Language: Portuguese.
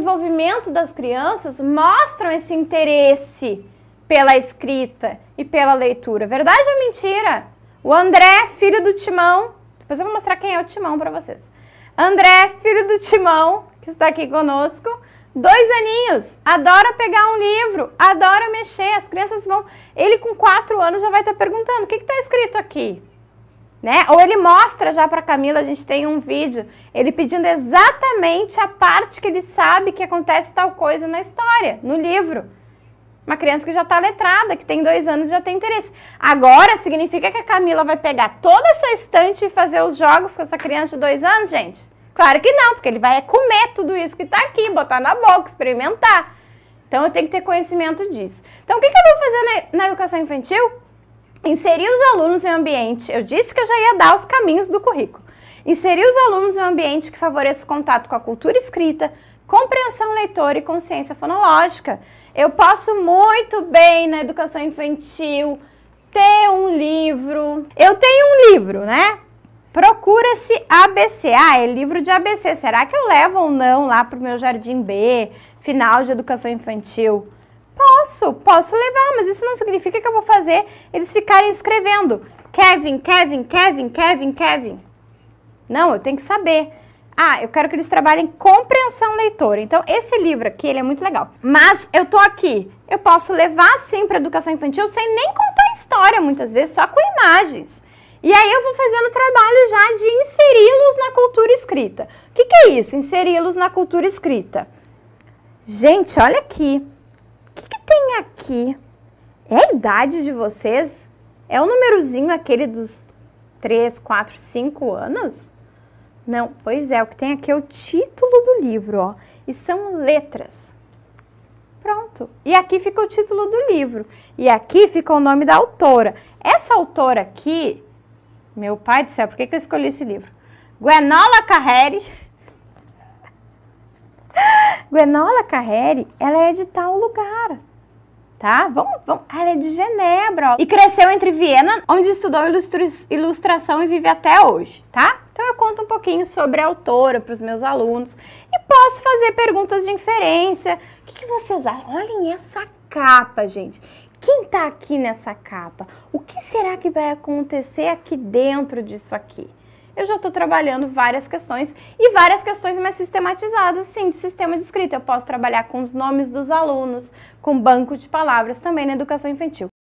desenvolvimento das crianças mostram esse interesse pela escrita e pela leitura. Verdade ou mentira? O André, filho do Timão, depois eu vou mostrar quem é o Timão para vocês. André, filho do Timão, que está aqui conosco, dois aninhos, adora pegar um livro, adora mexer, as crianças vão... Ele com quatro anos já vai estar perguntando, o que está escrito aqui? né? Ou ele mostra já para Camila, a gente tem um vídeo, ele pedindo exatamente a parte que ele sabe que acontece tal coisa na história, no livro. Uma criança que já está letrada, que tem dois anos já tem interesse. Agora significa que a Camila vai pegar toda essa estante e fazer os jogos com essa criança de dois anos, gente? Claro que não, porque ele vai comer tudo isso que está aqui, botar na boca, experimentar. Então eu tenho que ter conhecimento disso. Então o que, que eu vou fazer na, na educação infantil? Inserir os alunos em um ambiente, eu disse que eu já ia dar os caminhos do currículo. Inserir os alunos em um ambiente que favoreça o contato com a cultura escrita, compreensão leitora e consciência fonológica. Eu posso muito bem na educação infantil ter um livro. Eu tenho um livro, né? Procura-se ABC. Ah, é livro de ABC. Será que eu levo ou não lá para o meu jardim B, final de educação infantil? Posso, posso levar, mas isso não significa que eu vou fazer eles ficarem escrevendo Kevin, Kevin, Kevin, Kevin, Kevin. Não, eu tenho que saber. Ah, eu quero que eles trabalhem compreensão leitora. Então, esse livro aqui, ele é muito legal. Mas eu tô aqui, eu posso levar sim para educação infantil sem nem contar história muitas vezes, só com imagens. E aí eu vou fazendo o trabalho já de inseri-los na cultura escrita. O que, que é isso? Inseri-los na cultura escrita. Gente, olha aqui. Tem aqui. É a idade de vocês? É o númerozinho aquele dos 3, 4, 5 anos? Não, pois é, o que tem aqui é o título do livro, ó, e são letras. Pronto. E aqui fica o título do livro. E aqui fica o nome da autora. Essa autora aqui, meu pai do céu, por que, que eu escolhi esse livro? Guenola Carreri. Guenola Carreri, ela é de tal lugar, tá? Vamos, vamos. Ah, ela é de Genebra, ó. E cresceu entre Viena, onde estudou ilustra... ilustração e vive até hoje, tá? Então eu conto um pouquinho sobre a autora para os meus alunos e posso fazer perguntas de inferência. O que, que vocês acham? Olhem essa capa, gente. Quem está aqui nessa capa? O que será que vai acontecer aqui dentro disso aqui? eu já estou trabalhando várias questões e várias questões mais sistematizadas, sim, de sistema de escrita. Eu posso trabalhar com os nomes dos alunos, com banco de palavras também na educação infantil.